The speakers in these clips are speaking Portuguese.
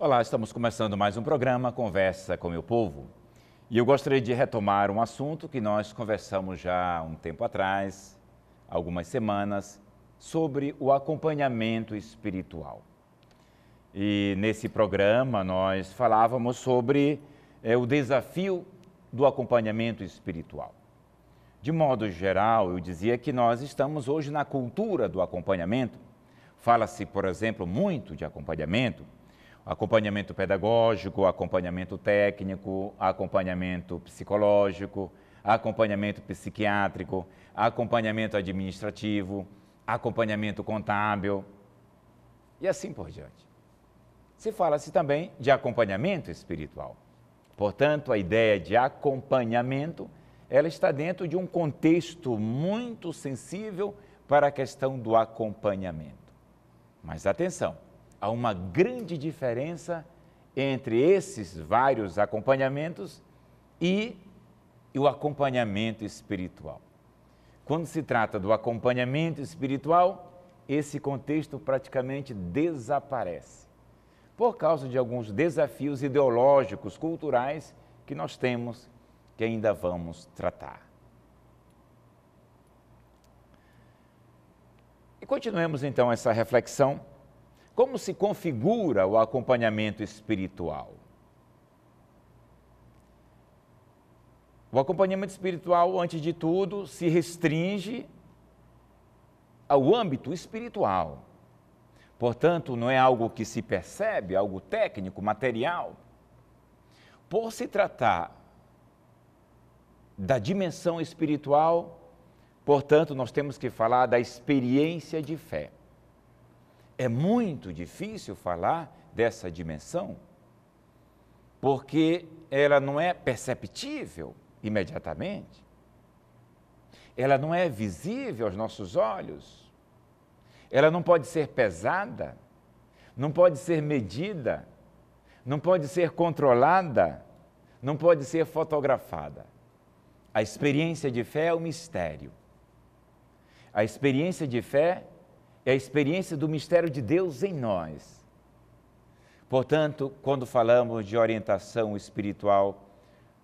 Olá, estamos começando mais um programa Conversa com meu povo. E eu gostaria de retomar um assunto que nós conversamos já um tempo atrás, algumas semanas, sobre o acompanhamento espiritual. E nesse programa nós falávamos sobre é, o desafio do acompanhamento espiritual. De modo geral, eu dizia que nós estamos hoje na cultura do acompanhamento. Fala-se, por exemplo, muito de acompanhamento acompanhamento pedagógico, acompanhamento técnico, acompanhamento psicológico, acompanhamento psiquiátrico, acompanhamento administrativo, acompanhamento contábil e assim por diante. Se fala-se também de acompanhamento espiritual. Portanto, a ideia de acompanhamento, ela está dentro de um contexto muito sensível para a questão do acompanhamento. Mas atenção, há uma grande diferença entre esses vários acompanhamentos e o acompanhamento espiritual. Quando se trata do acompanhamento espiritual, esse contexto praticamente desaparece por causa de alguns desafios ideológicos, culturais que nós temos que ainda vamos tratar. E continuemos então essa reflexão como se configura o acompanhamento espiritual? O acompanhamento espiritual, antes de tudo, se restringe ao âmbito espiritual. Portanto, não é algo que se percebe, é algo técnico, material. Por se tratar da dimensão espiritual, portanto, nós temos que falar da experiência de fé. É muito difícil falar dessa dimensão, porque ela não é perceptível imediatamente, ela não é visível aos nossos olhos, ela não pode ser pesada, não pode ser medida, não pode ser controlada, não pode ser fotografada. A experiência de fé é um mistério. A experiência de fé é a experiência do mistério de Deus em nós. Portanto, quando falamos de orientação espiritual,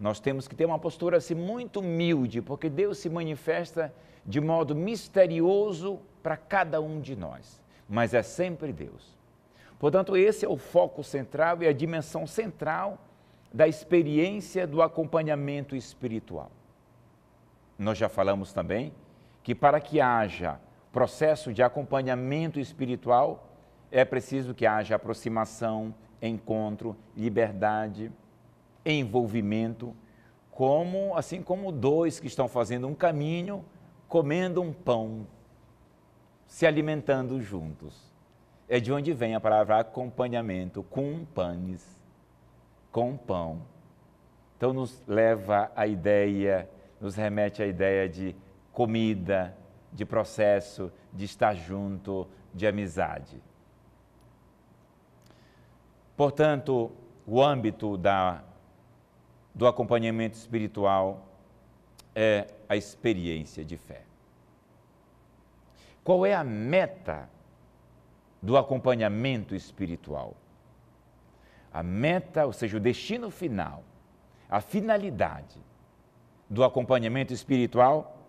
nós temos que ter uma postura assim muito humilde, porque Deus se manifesta de modo misterioso para cada um de nós, mas é sempre Deus. Portanto, esse é o foco central e a dimensão central da experiência do acompanhamento espiritual. Nós já falamos também que para que haja processo de acompanhamento espiritual, é preciso que haja aproximação, encontro, liberdade, envolvimento, como assim como dois que estão fazendo um caminho, comendo um pão, se alimentando juntos. É de onde vem a palavra acompanhamento, com panes, com pão. Então nos leva a ideia, nos remete à ideia de comida, de processo, de estar junto, de amizade. Portanto, o âmbito da, do acompanhamento espiritual é a experiência de fé. Qual é a meta do acompanhamento espiritual? A meta, ou seja, o destino final, a finalidade do acompanhamento espiritual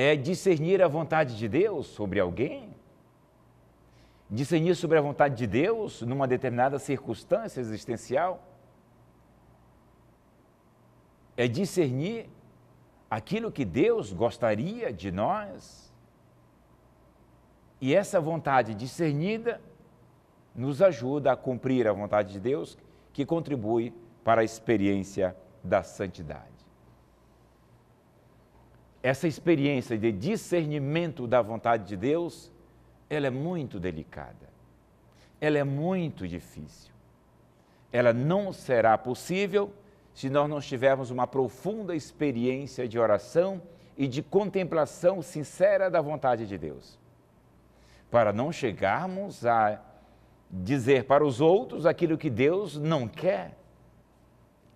é discernir a vontade de Deus sobre alguém, discernir sobre a vontade de Deus numa determinada circunstância existencial, é discernir aquilo que Deus gostaria de nós. E essa vontade discernida nos ajuda a cumprir a vontade de Deus, que contribui para a experiência da santidade essa experiência de discernimento da vontade de Deus, ela é muito delicada. Ela é muito difícil. Ela não será possível se nós não tivermos uma profunda experiência de oração e de contemplação sincera da vontade de Deus. Para não chegarmos a dizer para os outros aquilo que Deus não quer.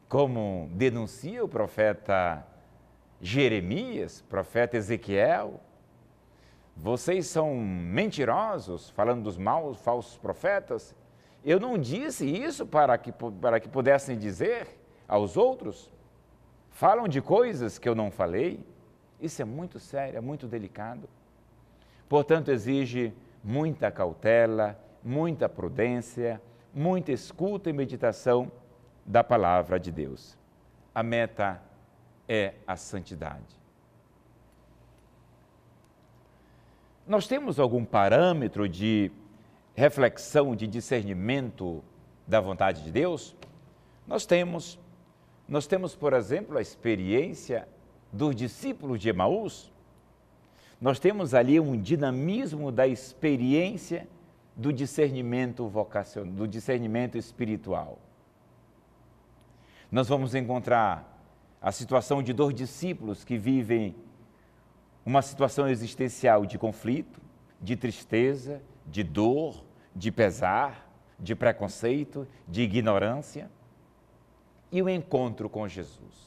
Como denuncia o profeta Jeremias, profeta Ezequiel. Vocês são mentirosos, falando dos maus, falsos profetas. Eu não disse isso para que, para que pudessem dizer aos outros. Falam de coisas que eu não falei. Isso é muito sério, é muito delicado. Portanto, exige muita cautela, muita prudência, muita escuta e meditação da palavra de Deus. A meta é a santidade. Nós temos algum parâmetro de reflexão, de discernimento da vontade de Deus? Nós temos. Nós temos, por exemplo, a experiência dos discípulos de Emaús. Nós temos ali um dinamismo da experiência do discernimento vocacional, do discernimento espiritual. Nós vamos encontrar a situação de dois discípulos que vivem uma situação existencial de conflito, de tristeza, de dor, de pesar, de preconceito, de ignorância, e o encontro com Jesus.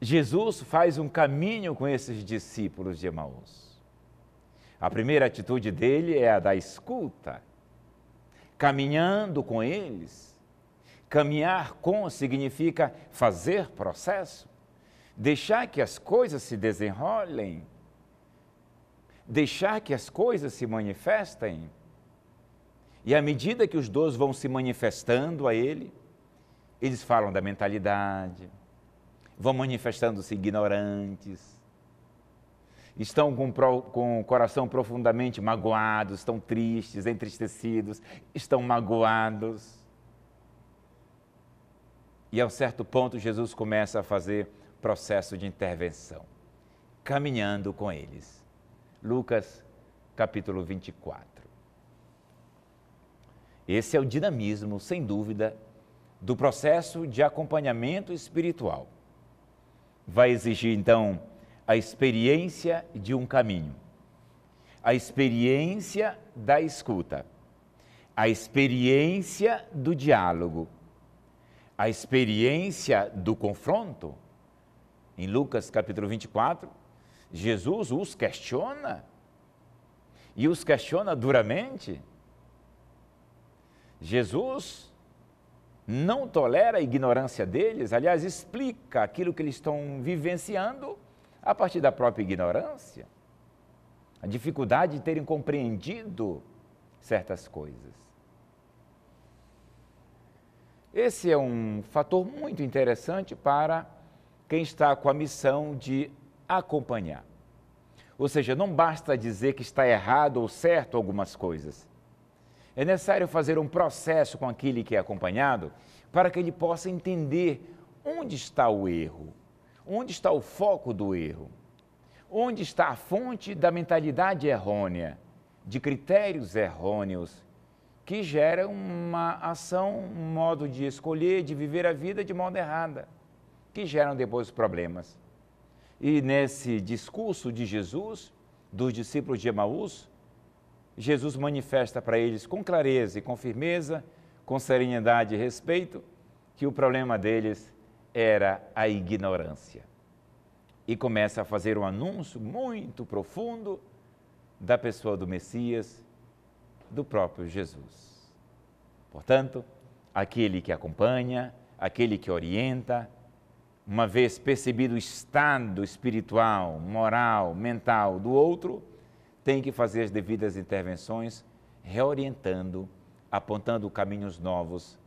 Jesus faz um caminho com esses discípulos de Emaús. A primeira atitude dele é a da escuta, caminhando com eles Caminhar com significa fazer processo, deixar que as coisas se desenrolem, deixar que as coisas se manifestem. E à medida que os dois vão se manifestando a ele, eles falam da mentalidade, vão manifestando-se ignorantes, estão com, com, o coração profundamente magoados, estão tristes, entristecidos, estão magoados. E a um certo ponto, Jesus começa a fazer processo de intervenção, caminhando com eles. Lucas capítulo 24. Esse é o dinamismo, sem dúvida, do processo de acompanhamento espiritual. Vai exigir, então, a experiência de um caminho, a experiência da escuta, a experiência do diálogo a experiência do confronto. Em Lucas capítulo 24, Jesus os questiona e os questiona duramente. Jesus não tolera a ignorância deles, aliás, explica aquilo que eles estão vivenciando a partir da própria ignorância, a dificuldade de terem compreendido certas coisas. Esse é um fator muito interessante para quem está com a missão de acompanhar. Ou seja, não basta dizer que está errado ou certo algumas coisas. É necessário fazer um processo com aquele que é acompanhado para que ele possa entender onde está o erro, onde está o foco do erro, onde está a fonte da mentalidade errônea, de critérios errôneos que gera uma ação, um modo de escolher, de viver a vida de modo errada, que geram depois problemas. E nesse discurso de Jesus, dos discípulos de Emaús, Jesus manifesta para eles com clareza e com firmeza, com serenidade e respeito, que o problema deles era a ignorância. E começa a fazer um anúncio muito profundo da pessoa do Messias do próprio Jesus. Portanto, aquele que acompanha, aquele que orienta, uma vez percebido o estado espiritual, moral, mental do outro, tem que fazer as devidas intervenções, reorientando, apontando caminhos novos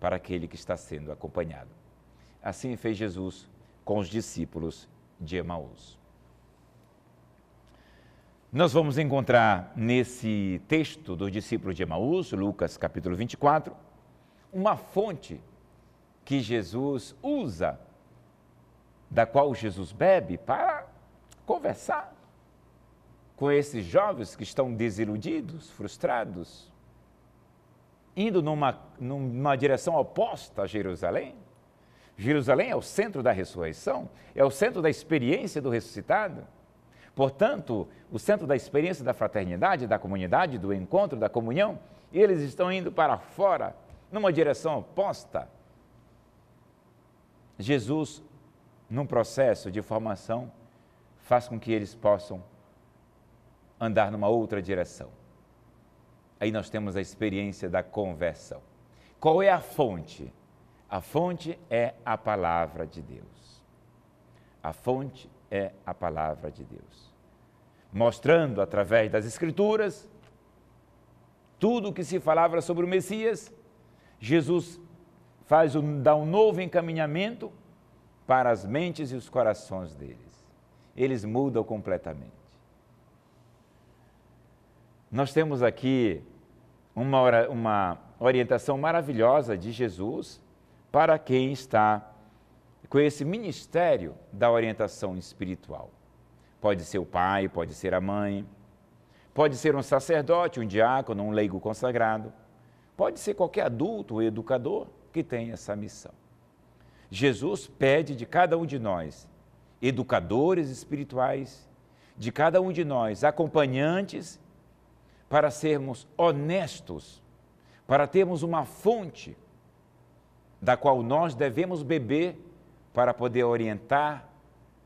para aquele que está sendo acompanhado. Assim fez Jesus com os discípulos de Emaús. Nós vamos encontrar nesse texto dos discípulos de Emaús, Lucas capítulo 24, uma fonte que Jesus usa, da qual Jesus bebe para conversar com esses jovens que estão desiludidos, frustrados, indo numa, numa direção oposta a Jerusalém. Jerusalém é o centro da ressurreição, é o centro da experiência do ressuscitado. Portanto, o centro da experiência da fraternidade, da comunidade, do encontro, da comunhão, eles estão indo para fora, numa direção oposta. Jesus, num processo de formação, faz com que eles possam andar numa outra direção. Aí nós temos a experiência da conversão. Qual é a fonte? A fonte é a palavra de Deus. A fonte é a palavra de Deus, mostrando através das Escrituras tudo o que se falava sobre o Messias. Jesus faz um, dá um novo encaminhamento para as mentes e os corações deles. Eles mudam completamente. Nós temos aqui uma, uma orientação maravilhosa de Jesus para quem está com esse ministério da orientação espiritual. Pode ser o pai, pode ser a mãe, pode ser um sacerdote, um diácono, um leigo consagrado, pode ser qualquer adulto ou educador que tem essa missão. Jesus pede de cada um de nós, educadores espirituais, de cada um de nós, acompanhantes, para sermos honestos, para termos uma fonte da qual nós devemos beber para poder orientar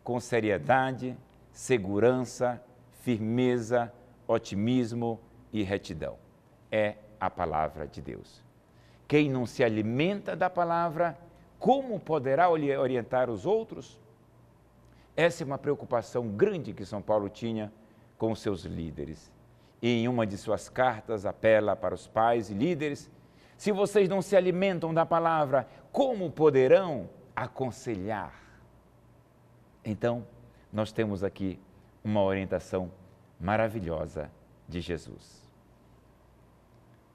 com seriedade, segurança, firmeza, otimismo e retidão. É a palavra de Deus. Quem não se alimenta da palavra, como poderá orientar os outros? Essa é uma preocupação grande que São Paulo tinha com seus líderes. E em uma de suas cartas apela para os pais e líderes: se vocês não se alimentam da palavra, como poderão aconselhar. Então, nós temos aqui uma orientação maravilhosa de Jesus.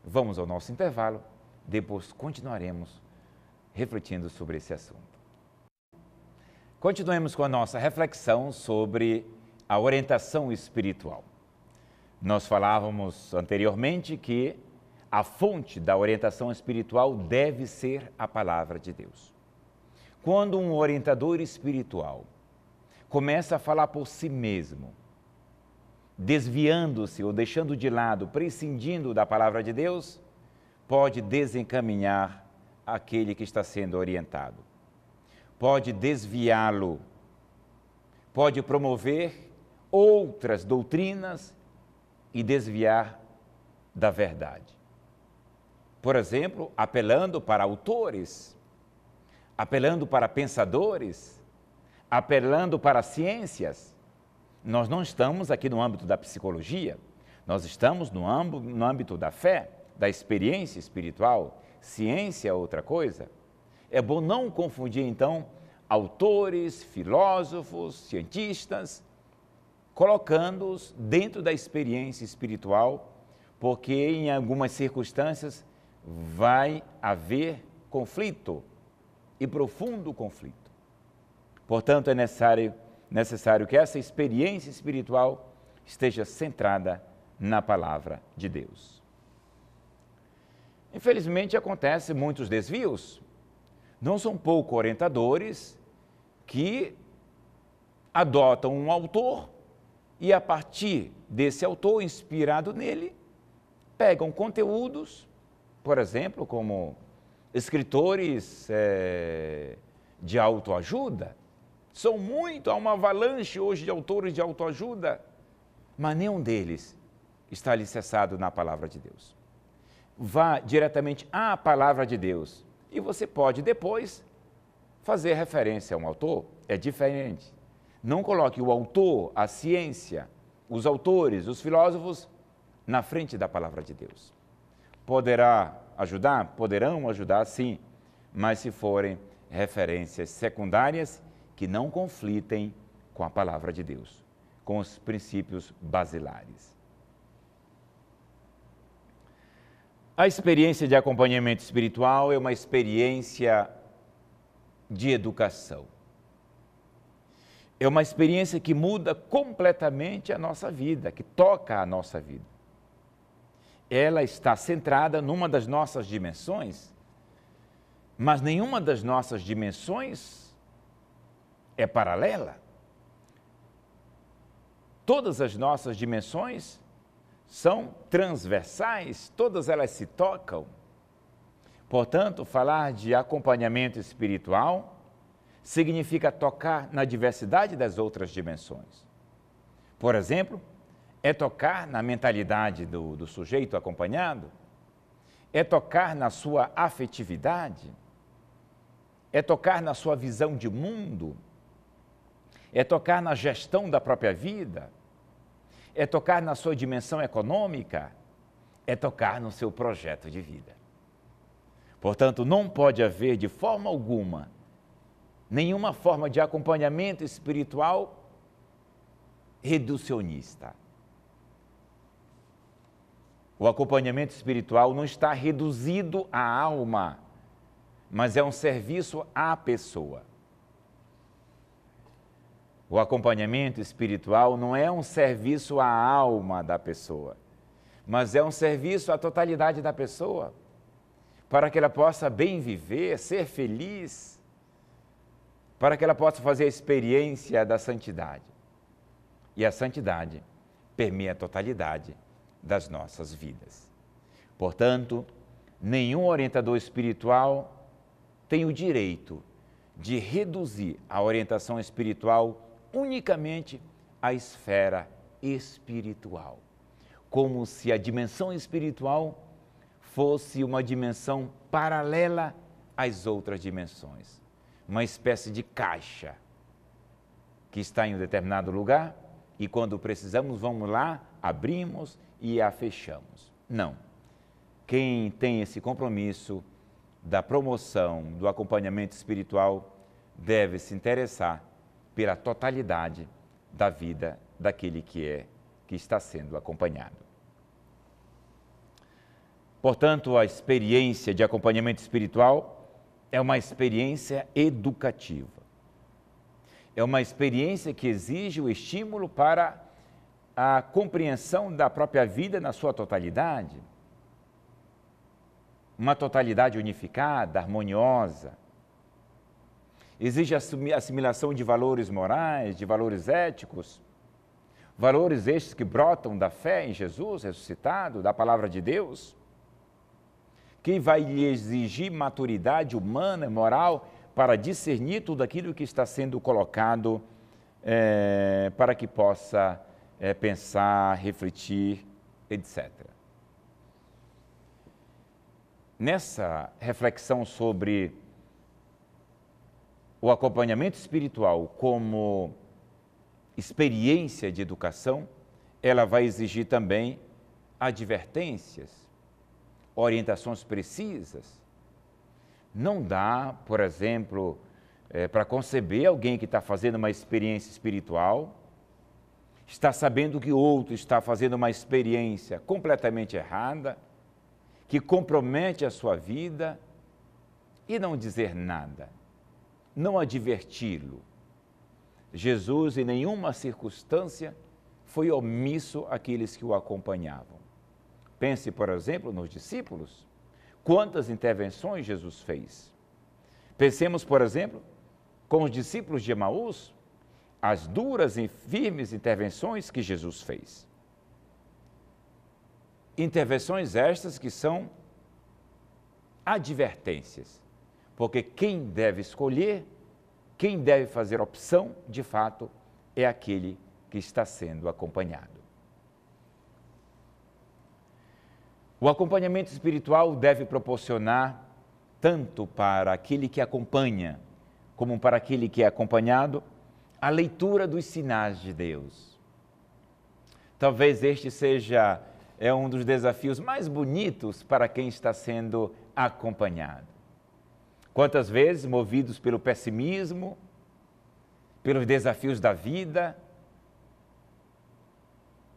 Vamos ao nosso intervalo, depois continuaremos refletindo sobre esse assunto. Continuemos com a nossa reflexão sobre a orientação espiritual. Nós falávamos anteriormente que a fonte da orientação espiritual deve ser a palavra de Deus. Quando um orientador espiritual começa a falar por si mesmo, desviando-se ou deixando de lado, prescindindo da palavra de Deus, pode desencaminhar aquele que está sendo orientado, pode desviá-lo, pode promover outras doutrinas e desviar da verdade. Por exemplo, apelando para autores apelando para pensadores, apelando para ciências. Nós não estamos aqui no âmbito da psicologia, nós estamos no âmbito, no âmbito da fé, da experiência espiritual. Ciência é outra coisa. É bom não confundir, então, autores, filósofos, cientistas, colocando-os dentro da experiência espiritual, porque em algumas circunstâncias vai haver conflito e profundo conflito. Portanto, é necessário, necessário que essa experiência espiritual esteja centrada na palavra de Deus. Infelizmente, acontece muitos desvios. Não são pouco orientadores que adotam um autor e, a partir desse autor, inspirado nele, pegam conteúdos, por exemplo, como escritores é, de autoajuda. São muito, há uma avalanche hoje de autores de autoajuda, mas nenhum deles está alicerçado na palavra de Deus. Vá diretamente à palavra de Deus e você pode depois fazer referência a um autor, é diferente. Não coloque o autor, a ciência, os autores, os filósofos na frente da palavra de Deus. Poderá ajudar? Poderão ajudar, sim, mas se forem referências secundárias que não conflitem com a palavra de Deus, com os princípios basilares. A experiência de acompanhamento espiritual é uma experiência de educação. É uma experiência que muda completamente a nossa vida, que toca a nossa vida ela está centrada numa das nossas dimensões, mas nenhuma das nossas dimensões é paralela. Todas as nossas dimensões são transversais, todas elas se tocam. Portanto, falar de acompanhamento espiritual significa tocar na diversidade das outras dimensões. Por exemplo, é tocar na mentalidade do, do sujeito acompanhado? É tocar na sua afetividade? É tocar na sua visão de mundo? É tocar na gestão da própria vida? É tocar na sua dimensão econômica? É tocar no seu projeto de vida. Portanto, não pode haver de forma alguma nenhuma forma de acompanhamento espiritual reducionista. O acompanhamento espiritual não está reduzido à alma, mas é um serviço à pessoa. O acompanhamento espiritual não é um serviço à alma da pessoa, mas é um serviço à totalidade da pessoa, para que ela possa bem viver, ser feliz, para que ela possa fazer a experiência da santidade. E a santidade permeia a totalidade das nossas vidas. Portanto, nenhum orientador espiritual tem o direito de reduzir a orientação espiritual unicamente à esfera espiritual, como se a dimensão espiritual fosse uma dimensão paralela às outras dimensões, uma espécie de caixa que está em um determinado lugar e quando precisamos vamos lá, abrimos e a fechamos. Não. Quem tem esse compromisso da promoção, do acompanhamento espiritual, deve se interessar pela totalidade da vida daquele que é, que está sendo acompanhado. Portanto, a experiência de acompanhamento espiritual é uma experiência educativa. É uma experiência que exige o estímulo para a compreensão da própria vida na sua totalidade, uma totalidade unificada, harmoniosa. Exige assimilação de valores morais, de valores éticos, valores estes que brotam da fé em Jesus ressuscitado, da palavra de Deus, que vai lhe exigir maturidade humana, moral, para discernir tudo aquilo que está sendo colocado é, para que possa é, pensar, refletir, etc. Nessa reflexão sobre o acompanhamento espiritual como experiência de educação, ela vai exigir também advertências, orientações precisas. Não dá, por exemplo, é, para conceber alguém que está fazendo uma experiência espiritual está sabendo que outro está fazendo uma experiência completamente errada, que compromete a sua vida, e não dizer nada, não adverti-lo. Jesus, em nenhuma circunstância, foi omisso àqueles que o acompanhavam. Pense, por exemplo, nos discípulos. Quantas intervenções Jesus fez? Pensemos, por exemplo, com os discípulos de Emaús, as duras e firmes intervenções que Jesus fez. Intervenções estas que são advertências, porque quem deve escolher, quem deve fazer opção, de fato, é aquele que está sendo acompanhado. O acompanhamento espiritual deve proporcionar, tanto para aquele que acompanha, como para aquele que é acompanhado, a leitura dos sinais de Deus. Talvez este seja é um dos desafios mais bonitos para quem está sendo acompanhado. Quantas vezes, movidos pelo pessimismo, pelos desafios da vida,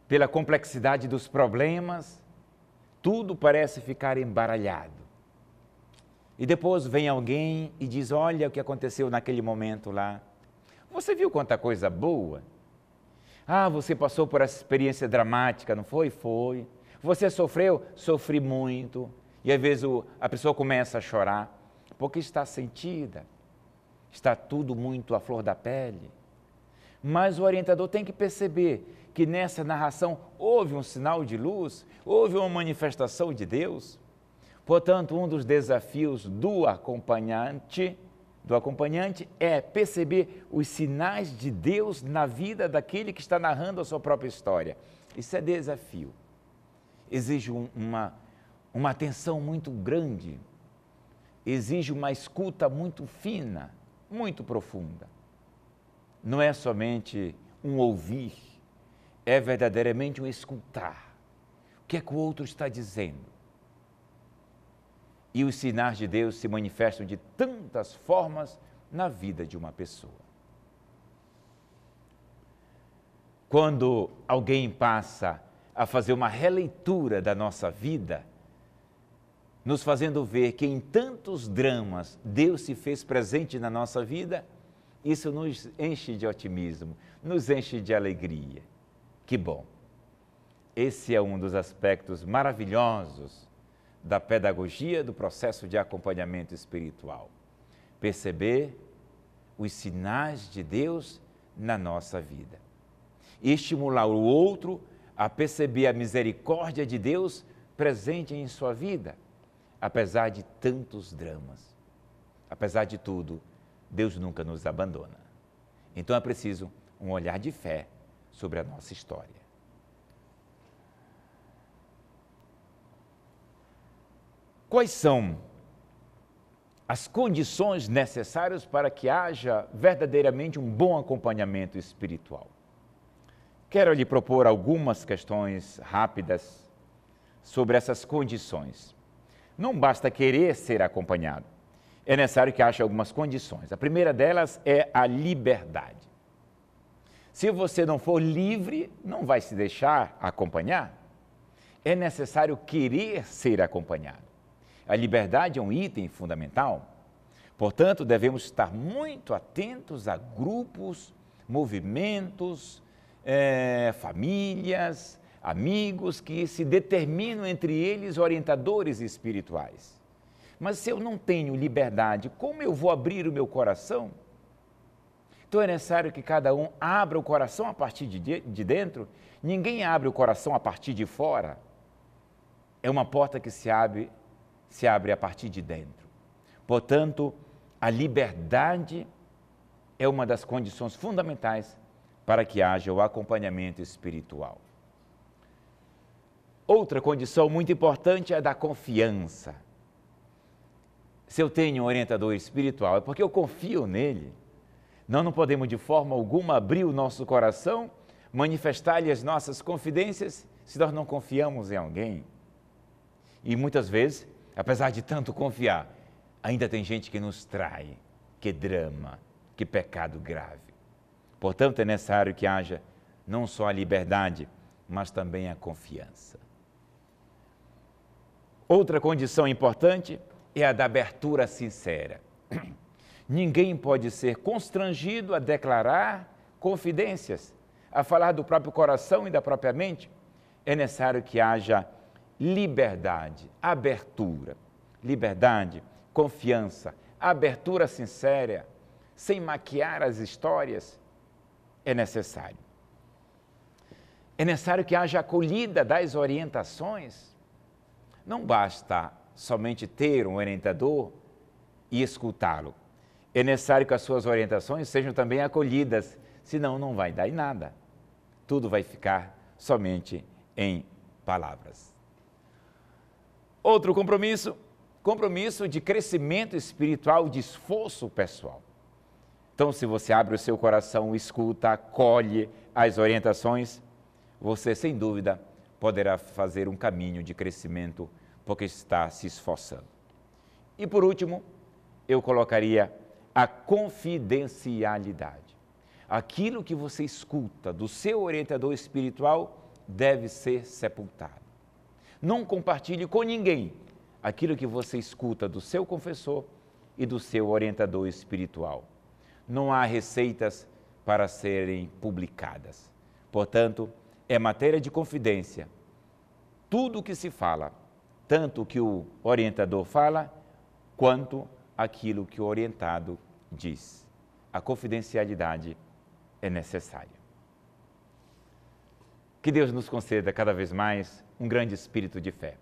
pela complexidade dos problemas, tudo parece ficar embaralhado. E depois vem alguém e diz: Olha o que aconteceu naquele momento lá. Você viu quanta coisa boa? Ah, você passou por essa experiência dramática, não foi? Foi. Você sofreu? Sofri muito. E às vezes a pessoa começa a chorar, porque está sentida, está tudo muito à flor da pele. Mas o orientador tem que perceber que nessa narração houve um sinal de luz, houve uma manifestação de Deus. Portanto, um dos desafios do acompanhante do acompanhante é perceber os sinais de Deus na vida daquele que está narrando a sua própria história. Isso é desafio. Exige uma, uma atenção muito grande, exige uma escuta muito fina, muito profunda. Não é somente um ouvir, é verdadeiramente um escutar. O que é que o outro está dizendo? E os sinais de Deus se manifestam de tantas formas na vida de uma pessoa. Quando alguém passa a fazer uma releitura da nossa vida, nos fazendo ver que em tantos dramas Deus se fez presente na nossa vida, isso nos enche de otimismo, nos enche de alegria. Que bom! Esse é um dos aspectos maravilhosos da pedagogia do processo de acompanhamento espiritual. Perceber os sinais de Deus na nossa vida. E estimular o outro a perceber a misericórdia de Deus presente em sua vida, apesar de tantos dramas. Apesar de tudo, Deus nunca nos abandona. Então é preciso um olhar de fé sobre a nossa história. Quais são as condições necessárias para que haja verdadeiramente um bom acompanhamento espiritual? Quero lhe propor algumas questões rápidas sobre essas condições. Não basta querer ser acompanhado, é necessário que haja algumas condições. A primeira delas é a liberdade. Se você não for livre, não vai se deixar acompanhar. É necessário querer ser acompanhado. A liberdade é um item fundamental. Portanto, devemos estar muito atentos a grupos, movimentos, é, famílias, amigos que se determinam entre eles orientadores espirituais. Mas se eu não tenho liberdade, como eu vou abrir o meu coração? Então é necessário que cada um abra o coração a partir de, de dentro. Ninguém abre o coração a partir de fora. É uma porta que se abre se abre a partir de dentro. Portanto, a liberdade é uma das condições fundamentais para que haja o acompanhamento espiritual. Outra condição muito importante é a da confiança. Se eu tenho um orientador espiritual, é porque eu confio nele. Nós não podemos, de forma alguma, abrir o nosso coração, manifestar-lhe as nossas confidências, se nós não confiamos em alguém. E muitas vezes apesar de tanto confiar, ainda tem gente que nos trai. Que drama, que pecado grave. Portanto, é necessário que haja não só a liberdade, mas também a confiança. Outra condição importante é a da abertura sincera. Ninguém pode ser constrangido a declarar confidências, a falar do próprio coração e da própria mente. É necessário que haja liberdade, abertura. Liberdade, confiança, abertura sincera, sem maquiar as histórias, é necessário. É necessário que haja acolhida das orientações. Não basta somente ter um orientador e escutá-lo. É necessário que as suas orientações sejam também acolhidas, senão não vai dar em nada. Tudo vai ficar somente em palavras. Outro compromisso, compromisso de crescimento espiritual, de esforço pessoal. Então, se você abre o seu coração, escuta, acolhe as orientações, você sem dúvida poderá fazer um caminho de crescimento porque está se esforçando. E por último, eu colocaria a confidencialidade. Aquilo que você escuta do seu orientador espiritual deve ser sepultado. Não compartilhe com ninguém aquilo que você escuta do seu confessor e do seu orientador espiritual. Não há receitas para serem publicadas. Portanto, é matéria de confidência. Tudo o que se fala, tanto o que o orientador fala, quanto aquilo que o orientado diz. A confidencialidade é necessária. Que Deus nos conceda cada vez mais um grande espírito de fé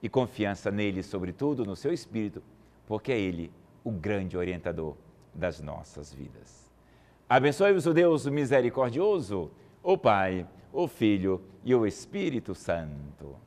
e confiança nele, sobretudo no seu espírito, porque é ele o grande orientador das nossas vidas. Abençoe-vos o Deus misericordioso, o Pai, o Filho e o Espírito Santo.